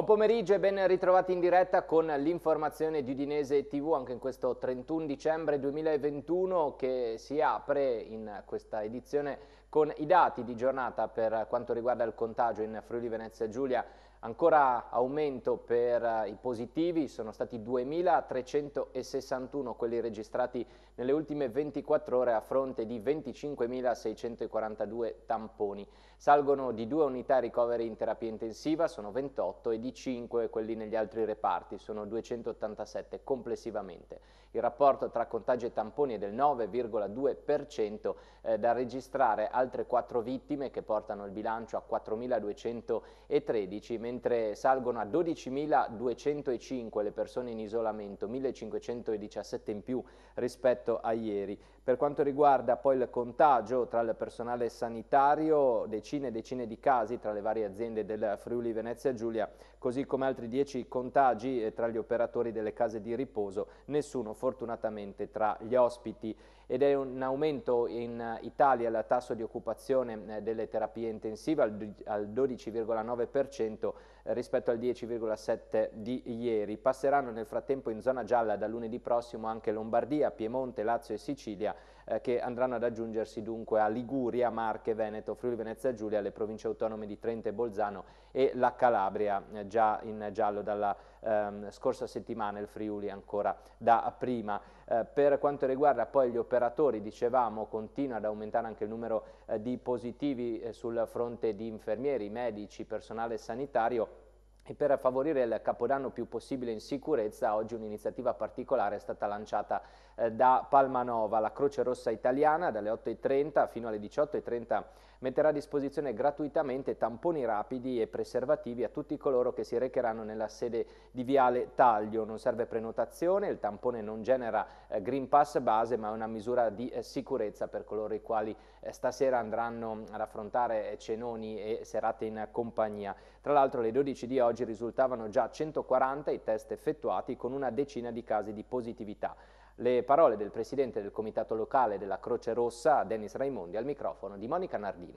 Buon pomeriggio e ben ritrovati in diretta con l'informazione di Udinese TV anche in questo 31 dicembre 2021 che si apre in questa edizione con i dati di giornata per quanto riguarda il contagio in Friuli Venezia Giulia Ancora aumento per eh, i positivi, sono stati 2.361 quelli registrati nelle ultime 24 ore a fronte di 25.642 tamponi. Salgono di due unità ricoveri in terapia intensiva, sono 28, e di 5 quelli negli altri reparti, sono 287 complessivamente. Il rapporto tra contagi e tamponi è del 9,2% eh, da registrare altre 4 vittime che portano il bilancio a 4.213, mentre salgono a 12.205 le persone in isolamento, 1.517 in più rispetto a ieri. Per quanto riguarda poi il contagio tra il personale sanitario, decine e decine di casi tra le varie aziende del Friuli Venezia Giulia, così come altri 10 contagi eh, tra gli operatori delle case di riposo, nessuno fortunatamente tra gli ospiti ed è un aumento in Italia il tasso di occupazione eh, delle terapie intensive al 12,9% eh, rispetto al 10,7% di ieri. Passeranno nel frattempo in zona gialla da lunedì prossimo anche Lombardia, Piemonte, Lazio e Sicilia eh, che andranno ad aggiungersi dunque a Liguria, Marche, Veneto, Friuli Venezia Giulia, le province autonome di Trento e Bolzano e la Calabria eh, già in giallo dalla ehm, scorsa settimana, il Friuli ancora da prima. Eh, per quanto riguarda poi gli operatori, dicevamo, continua ad aumentare anche il numero eh, di positivi sul fronte di infermieri, medici, personale sanitario e per favorire il Capodanno più possibile in sicurezza, oggi un'iniziativa particolare è stata lanciata eh, da Palmanova, la Croce Rossa Italiana, dalle 8.30 fino alle 18.30 metterà a disposizione gratuitamente tamponi rapidi e preservativi a tutti coloro che si recheranno nella sede di Viale Taglio. Non serve prenotazione, il tampone non genera eh, Green Pass base, ma è una misura di eh, sicurezza per coloro i quali eh, stasera andranno ad affrontare eh, cenoni e serate in compagnia. Tra l'altro alle 12 di oggi risultavano già 140 i test effettuati con una decina di casi di positività. Le parole del presidente del comitato locale della Croce Rossa, Dennis Raimondi, al microfono di Monica Nardini.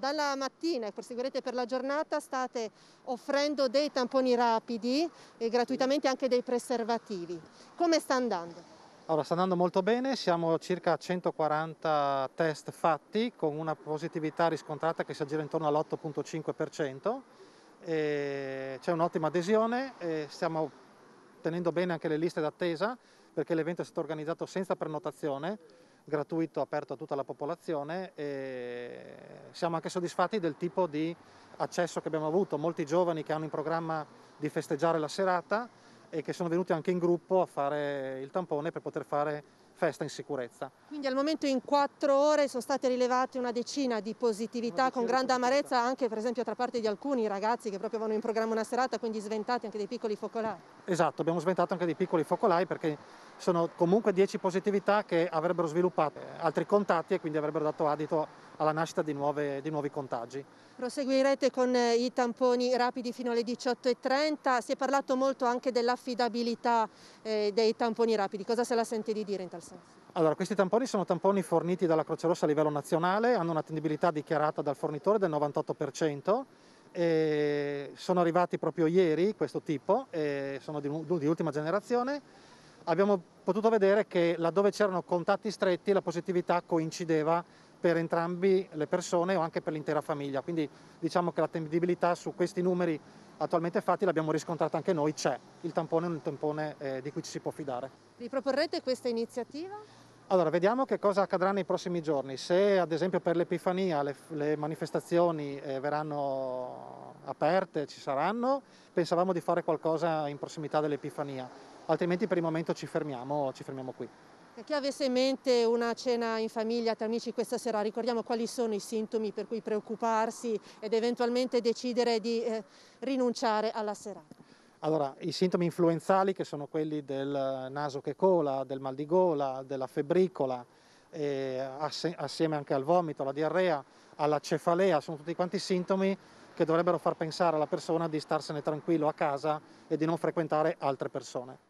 Dalla mattina e proseguirete per la giornata state offrendo dei tamponi rapidi e gratuitamente anche dei preservativi. Come sta andando? Allora, sta andando molto bene, siamo circa 140 test fatti con una positività riscontrata che si aggira intorno all'8.5%. C'è un'ottima adesione, stiamo tenendo bene anche le liste d'attesa perché l'evento è stato organizzato senza prenotazione, gratuito, aperto a tutta la popolazione e siamo anche soddisfatti del tipo di accesso che abbiamo avuto, molti giovani che hanno in programma di festeggiare la serata e che sono venuti anche in gruppo a fare il tampone per poter fare festa in sicurezza. Quindi al momento in quattro ore sono state rilevate una decina di positività decina con grande amarezza anche per esempio tra parte di alcuni ragazzi che proprio vanno in programma una serata, quindi sventati anche dei piccoli focolai. Esatto, abbiamo sventato anche dei piccoli focolai perché sono comunque 10 positività che avrebbero sviluppato eh, altri contatti e quindi avrebbero dato adito alla nascita di, nuove, di nuovi contagi. Proseguirete con eh, i tamponi rapidi fino alle 18.30, si è parlato molto anche dell'affidabilità eh, dei tamponi rapidi, cosa se la sente di dire in tal senso? Allora, questi tamponi sono tamponi forniti dalla Croce Rossa a livello nazionale, hanno un'attendibilità dichiarata dal fornitore del 98%. E sono arrivati proprio ieri questo tipo, e sono di, di ultima generazione abbiamo potuto vedere che laddove c'erano contatti stretti la positività coincideva per entrambi le persone o anche per l'intera famiglia, quindi diciamo che l'attendibilità su questi numeri attualmente fatti l'abbiamo riscontrata anche noi, c'è il tampone, un tampone eh, di cui ci si può fidare. Riproporrete questa iniziativa? Allora, vediamo che cosa accadrà nei prossimi giorni. Se ad esempio per l'Epifania le, le, manifestazioni eh, verranno aperte, ci saranno, pensavamo di fare qualcosa in prossimità dell'Epifania altrimenti per il momento ci fermiamo, ci fermiamo qui. Per chi avesse in mente una cena in famiglia tra amici questa sera, ricordiamo quali sono i sintomi per cui preoccuparsi ed eventualmente decidere di eh, rinunciare alla serata. Allora, i sintomi influenzali che sono quelli del naso che cola, del mal di gola, della febbricola, eh, assieme anche al vomito, alla diarrea, alla cefalea, sono tutti quanti sintomi che dovrebbero far pensare alla persona di starsene tranquillo a casa e di non frequentare altre persone.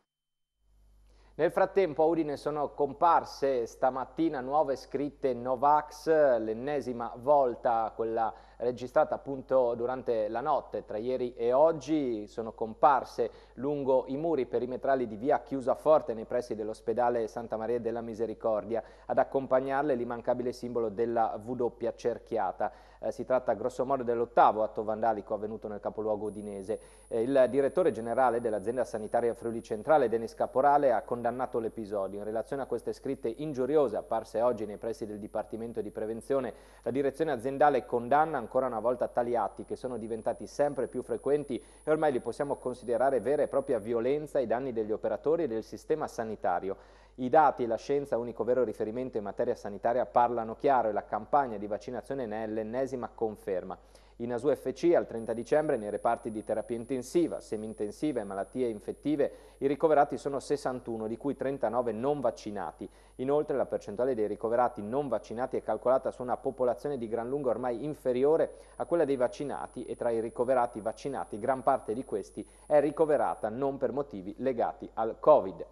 Nel frattempo a Udine sono comparse stamattina nuove scritte Novax, l'ennesima volta quella registrata appunto durante la notte tra ieri e oggi, sono comparse lungo i muri perimetrali di via Chiusaforte nei pressi dell'ospedale Santa Maria della Misericordia, ad accompagnarle l'immancabile simbolo della W cerchiata eh, si tratta grossomodo dell'ottavo atto vandalico avvenuto nel capoluogo udinese. Eh, il direttore generale dell'azienda sanitaria Friuli Centrale, Denis Caporale, ha condannato l'episodio. In relazione a queste scritte ingiuriose apparse oggi nei pressi del Dipartimento di Prevenzione, la direzione aziendale condanna ancora una volta tali atti che sono diventati sempre più frequenti e ormai li possiamo considerare vera e propria violenza ai danni degli operatori e del sistema sanitario. I dati e la scienza, unico vero riferimento in materia sanitaria, parlano chiaro e la campagna di vaccinazione ne è l'ennesima conferma. In ASUFC al 30 dicembre nei reparti di terapia intensiva, semi-intensiva e malattie infettive i ricoverati sono 61, di cui 39 non vaccinati. Inoltre la percentuale dei ricoverati non vaccinati è calcolata su una popolazione di gran lunga ormai inferiore a quella dei vaccinati e tra i ricoverati vaccinati gran parte di questi è ricoverata non per motivi legati al Covid.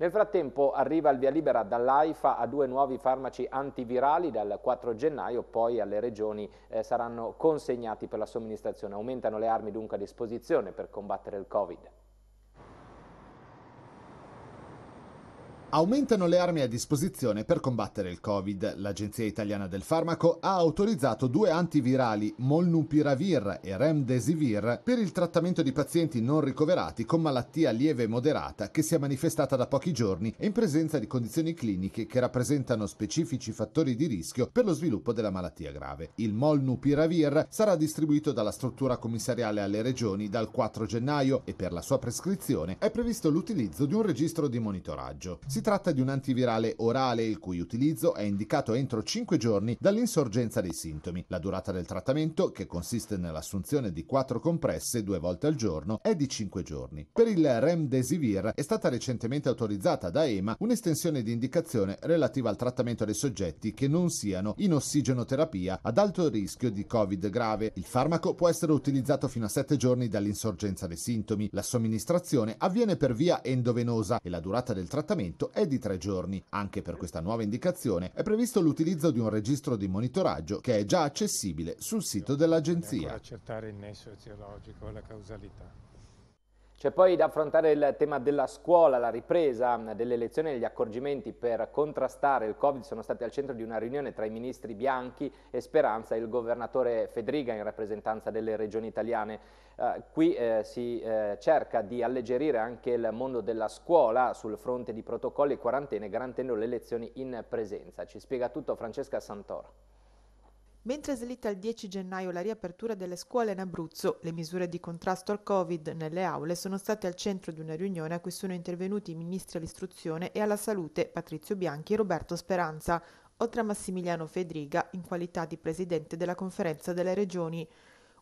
Nel frattempo arriva il via libera dall'AIFA a due nuovi farmaci antivirali dal 4 gennaio, poi alle regioni eh, saranno consegnati per la somministrazione. Aumentano le armi dunque a disposizione per combattere il Covid. Aumentano le armi a disposizione per combattere il Covid. L'Agenzia Italiana del Farmaco ha autorizzato due antivirali, Molnupiravir e Remdesivir, per il trattamento di pazienti non ricoverati con malattia lieve e moderata che si è manifestata da pochi giorni e in presenza di condizioni cliniche che rappresentano specifici fattori di rischio per lo sviluppo della malattia grave. Il Molnupiravir sarà distribuito dalla struttura commissariale alle regioni dal 4 gennaio e per la sua prescrizione è previsto l'utilizzo di un registro di monitoraggio. Si si tratta di un antivirale orale il cui utilizzo è indicato entro 5 giorni dall'insorgenza dei sintomi. La durata del trattamento, che consiste nell'assunzione di 4 compresse due volte al giorno, è di 5 giorni. Per il Remdesivir è stata recentemente autorizzata da EMA un'estensione di indicazione relativa al trattamento dei soggetti che non siano in ossigenoterapia ad alto rischio di Covid grave. Il farmaco può essere utilizzato fino a 7 giorni dall'insorgenza dei sintomi. La somministrazione avviene per via endovenosa e la durata del trattamento è di tre giorni. Anche per questa nuova indicazione è previsto l'utilizzo di un registro di monitoraggio che è già accessibile sul sito dell'agenzia. accertare il nesso geologico e la causalità. C'è poi da affrontare il tema della scuola, la ripresa delle lezioni e gli accorgimenti per contrastare il Covid sono stati al centro di una riunione tra i ministri Bianchi e Speranza e il governatore Federica in rappresentanza delle regioni italiane. Eh, qui eh, si eh, cerca di alleggerire anche il mondo della scuola sul fronte di protocolli e quarantene garantendo le lezioni in presenza. Ci spiega tutto Francesca Santoro. Mentre slitta il 10 gennaio la riapertura delle scuole in Abruzzo, le misure di contrasto al Covid nelle aule sono state al centro di una riunione a cui sono intervenuti i ministri all'istruzione e alla salute Patrizio Bianchi e Roberto Speranza, oltre a Massimiliano Fedriga in qualità di presidente della conferenza delle regioni.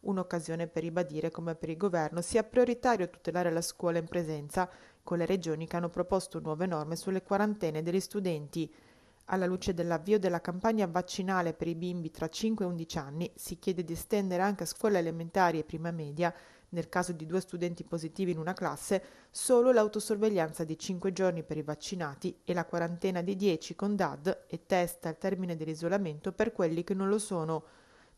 Un'occasione per ribadire come per il governo sia prioritario tutelare la scuola in presenza, con le regioni che hanno proposto nuove norme sulle quarantene degli studenti. Alla luce dell'avvio della campagna vaccinale per i bimbi tra 5 e 11 anni, si chiede di estendere anche a scuole elementari e prima media, nel caso di due studenti positivi in una classe, solo l'autosorveglianza di 5 giorni per i vaccinati e la quarantena di 10 con DAD e test al termine dell'isolamento per quelli che non lo sono.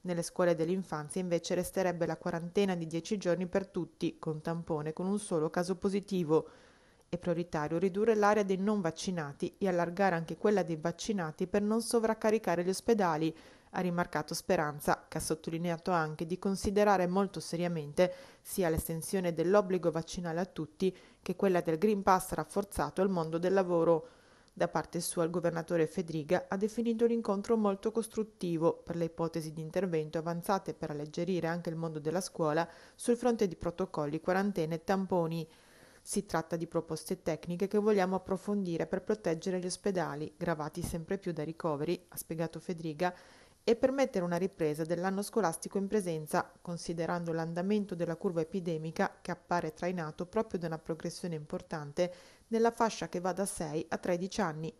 Nelle scuole dell'infanzia invece resterebbe la quarantena di 10 giorni per tutti, con tampone con un solo caso positivo. È prioritario ridurre l'area dei non vaccinati e allargare anche quella dei vaccinati per non sovraccaricare gli ospedali, ha rimarcato Speranza, che ha sottolineato anche di considerare molto seriamente sia l'estensione dell'obbligo vaccinale a tutti che quella del Green Pass rafforzato al mondo del lavoro. Da parte sua il governatore Fedriga ha definito l'incontro molto costruttivo per le ipotesi di intervento avanzate per alleggerire anche il mondo della scuola sul fronte di protocolli, quarantene e tamponi. Si tratta di proposte tecniche che vogliamo approfondire per proteggere gli ospedali, gravati sempre più da ricoveri, ha spiegato Federica, e permettere una ripresa dell'anno scolastico in presenza, considerando l'andamento della curva epidemica che appare trainato proprio da una progressione importante nella fascia che va da 6 a 13 anni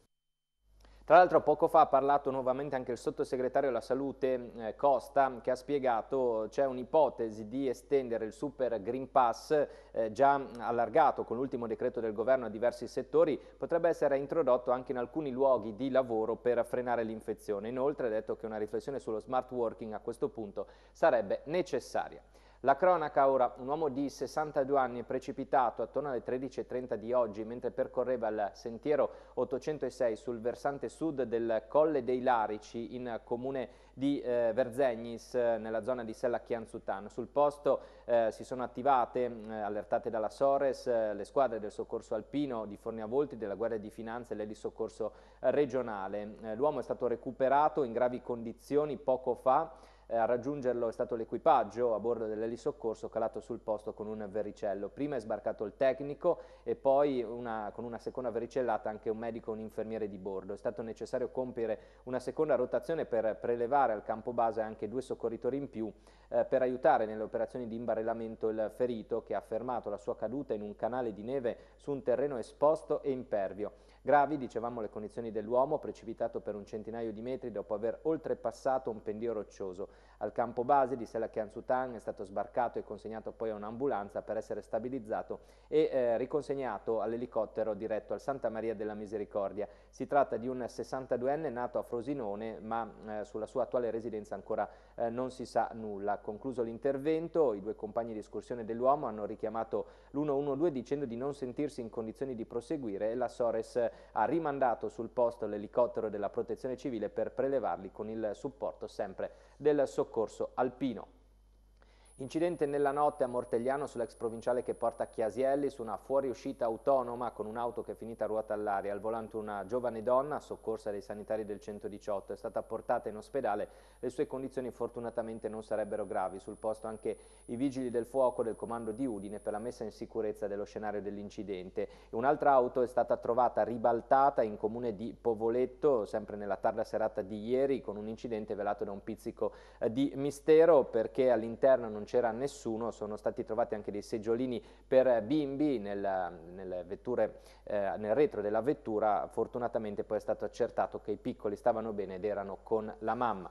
tra l'altro poco fa ha parlato nuovamente anche il sottosegretario alla salute eh, Costa che ha spiegato c'è un'ipotesi di estendere il super Green Pass eh, già allargato con l'ultimo decreto del governo a diversi settori, potrebbe essere introdotto anche in alcuni luoghi di lavoro per frenare l'infezione. Inoltre ha detto che una riflessione sullo smart working a questo punto sarebbe necessaria. La cronaca ora, un uomo di 62 anni è precipitato attorno alle 13.30 di oggi mentre percorreva il sentiero 806 sul versante sud del Colle dei Larici in comune di eh, Verzegnis nella zona di Sella Chianzutan. Sul posto eh, si sono attivate, eh, allertate dalla Sores, eh, le squadre del soccorso alpino di Forniavolti, della Guardia di Finanza e l'elisoccorso eh, regionale. Eh, l'uomo è stato recuperato in gravi condizioni poco fa eh, a raggiungerlo è stato l'equipaggio a bordo dell'elisoccorso calato sul posto con un vericello. Prima è sbarcato il tecnico e poi una, con una seconda vericellata anche un medico e un infermiere di bordo. È stato necessario compiere una seconda rotazione per prelevare al campo base anche due soccorritori in più eh, per aiutare nelle operazioni di imbarellamento il ferito che ha fermato la sua caduta in un canale di neve su un terreno esposto e impervio. Gravi, dicevamo, le condizioni dell'uomo, precipitato per un centinaio di metri dopo aver oltrepassato un pendio roccioso. Al campo base di Selakian Sutan è stato sbarcato e consegnato poi a un'ambulanza per essere stabilizzato e eh, riconsegnato all'elicottero diretto al Santa Maria della Misericordia. Si tratta di un 62enne nato a Frosinone, ma eh, sulla sua attuale residenza ancora eh, non si sa nulla. Concluso l'intervento, i due compagni di escursione dell'uomo hanno richiamato l'112 dicendo di non sentirsi in condizioni di proseguire e la Sores eh, ha rimandato sul posto l'elicottero della Protezione Civile per prelevarli con il supporto sempre del soccorso soccorso alpino. Incidente nella notte a Mortegliano sull'ex provinciale che porta a Chiasielli su una fuoriuscita autonoma con un'auto che è finita a ruota all'aria. Al volante una giovane donna, soccorsa dai sanitari del 118, è stata portata in ospedale. Le sue condizioni fortunatamente non sarebbero gravi. Sul posto anche i vigili del fuoco del comando di Udine per la messa in sicurezza dello scenario dell'incidente. Un'altra auto è stata trovata ribaltata in comune di Povoletto, sempre nella tarda serata di ieri, con un incidente velato da un pizzico eh, di mistero perché all'interno non c'era nessuno, sono stati trovati anche dei seggiolini per bimbi nel, nel, vetture, eh, nel retro della vettura, fortunatamente poi è stato accertato che i piccoli stavano bene ed erano con la mamma.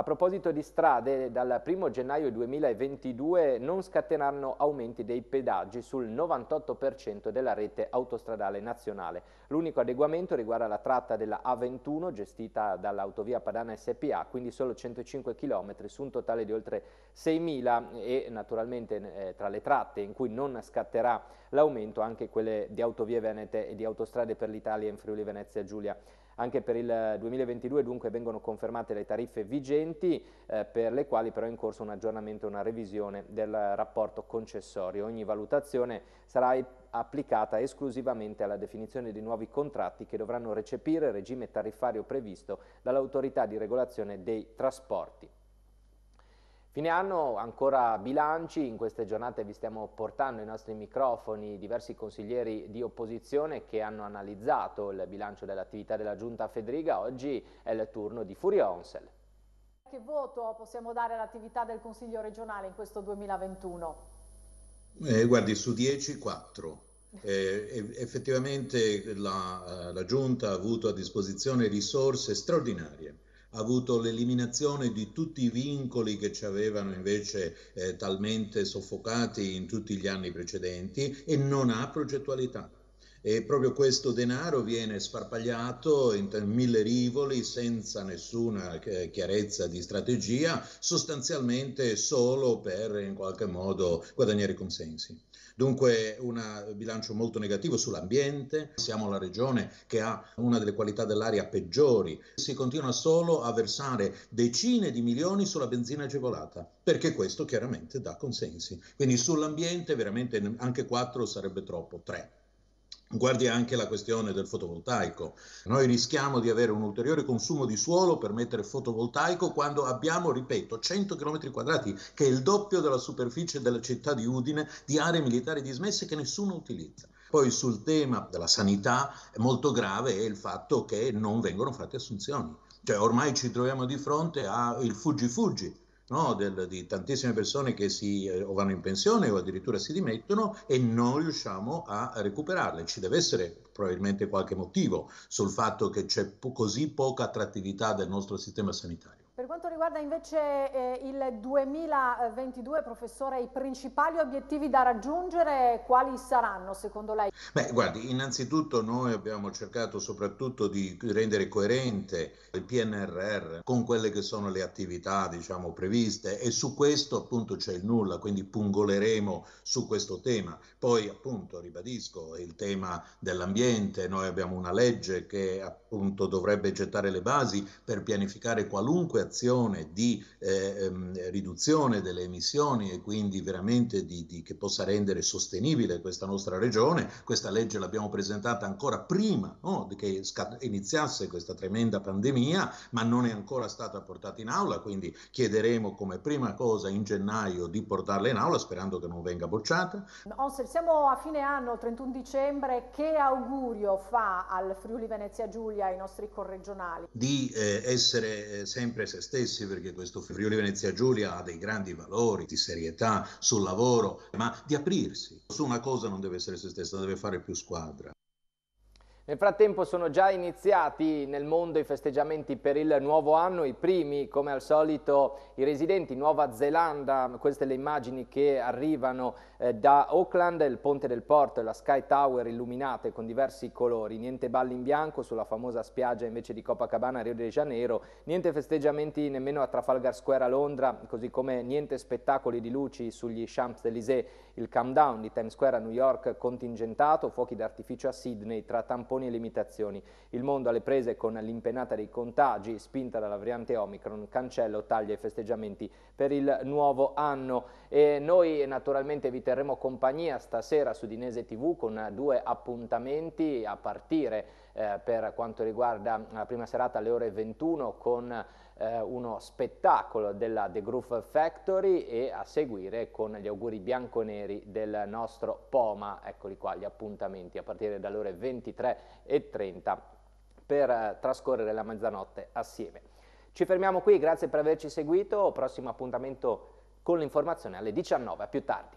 A proposito di strade, dal 1 gennaio 2022 non scateneranno aumenti dei pedaggi sul 98% della rete autostradale nazionale. L'unico adeguamento riguarda la tratta della A21 gestita dall'autovia Padana SPA, quindi solo 105 km su un totale di oltre 6.000 e naturalmente eh, tra le tratte in cui non scatterà l'aumento anche quelle di autovie venete e di autostrade per l'Italia in Friuli Venezia Giulia anche per il 2022 dunque vengono confermate le tariffe vigenti eh, per le quali però è in corso un aggiornamento e una revisione del rapporto concessorio. Ogni valutazione sarà applicata esclusivamente alla definizione di nuovi contratti che dovranno recepire il regime tariffario previsto dall'autorità di regolazione dei trasporti. Fine anno ancora bilanci, in queste giornate vi stiamo portando i nostri microfoni diversi consiglieri di opposizione che hanno analizzato il bilancio dell'attività della Giunta a Federica, oggi è il turno di Furia Onsel. Che voto possiamo dare all'attività del Consiglio regionale in questo 2021? Eh, guardi, su 10, 4. Eh, effettivamente la, eh, la Giunta ha avuto a disposizione risorse straordinarie ha avuto l'eliminazione di tutti i vincoli che ci avevano invece eh, talmente soffocati in tutti gli anni precedenti e non ha progettualità e proprio questo denaro viene sparpagliato in mille rivoli senza nessuna eh, chiarezza di strategia, sostanzialmente solo per in qualche modo guadagnare consensi. Dunque un bilancio molto negativo sull'ambiente, siamo la regione che ha una delle qualità dell'aria peggiori, si continua solo a versare decine di milioni sulla benzina agevolata, perché questo chiaramente dà consensi. Quindi sull'ambiente veramente anche quattro sarebbe troppo, tre. Guardi anche la questione del fotovoltaico. Noi rischiamo di avere un ulteriore consumo di suolo per mettere fotovoltaico quando abbiamo, ripeto, 100 km quadrati, che è il doppio della superficie della città di Udine, di aree militari dismesse che nessuno utilizza. Poi sul tema della sanità, molto grave è il fatto che non vengono fatte assunzioni. Cioè ormai ci troviamo di fronte al fuggi-fuggi no, del, di tantissime persone che si, eh, o vanno in pensione o addirittura si dimettono e non riusciamo a recuperarle. Ci deve essere probabilmente qualche motivo sul fatto che c'è po- così poca attrattività del nostro sistema sanitario. Per quanto riguarda invece eh, il 2022, professore, i principali obiettivi da raggiungere quali saranno secondo lei? Beh, guardi, innanzitutto noi abbiamo cercato soprattutto di rendere coerente il PNRR con quelle che sono le attività, diciamo, previste e su questo appunto c'è il nulla, quindi pungoleremo su questo tema. Poi appunto, ribadisco, il tema dell'ambiente, noi abbiamo una legge che appunto dovrebbe gettare le basi per pianificare qualunque attività un'azione di eh, ehm, riduzione delle emissioni e quindi veramente di, di, che possa rendere sostenibile questa nostra regione. Questa legge l'abbiamo presentata ancora prima no, che iniziasse questa tremenda pandemia, ma non è ancora stata portata in aula, quindi chiederemo come prima cosa in gennaio di portarla in aula sperando che non venga bocciata. Onser, siamo a fine anno, 31 dicembre, che augurio fa al Friuli Venezia Giulia ai nostri corregionali? Di eh, essere eh, sempre se stessi, perché questo Friuli Venezia Giulia ha dei grandi valori di serietà sul lavoro, ma di aprirsi. Su una cosa non deve essere se stessa, deve fare più squadra. Nel frattempo sono già iniziati nel mondo i festeggiamenti per il nuovo anno, i primi come al solito i residenti Nuova Zelanda, queste le immagini che arrivano eh, da Auckland, il ponte del porto e la Sky Tower illuminate con diversi colori, niente balli in bianco sulla famosa spiaggia invece di Copacabana a Rio de Janeiro, niente festeggiamenti nemmeno a Trafalgar Square a Londra, così come niente spettacoli di luci sugli Champs-Élysées, il countdown di Times Square a New York contingentato, fuochi d'artificio a Sydney tra tamponi e limitazioni. Il mondo alle prese con l'impennata dei contagi, spinta dalla variante Omicron, cancello, taglia i festeggiamenti per il nuovo anno. E noi naturalmente vi terremo compagnia stasera su Dinese TV con due appuntamenti a partire eh, per quanto riguarda la prima serata alle ore 21 con eh, uno spettacolo della The Groove Factory e a seguire con gli auguri bianco-neri del nostro Poma, eccoli qua gli appuntamenti a partire dalle ore 23 e 30 per eh, trascorrere la mezzanotte assieme. Ci fermiamo qui, grazie per averci seguito, prossimo appuntamento con l'informazione alle 19, a più tardi.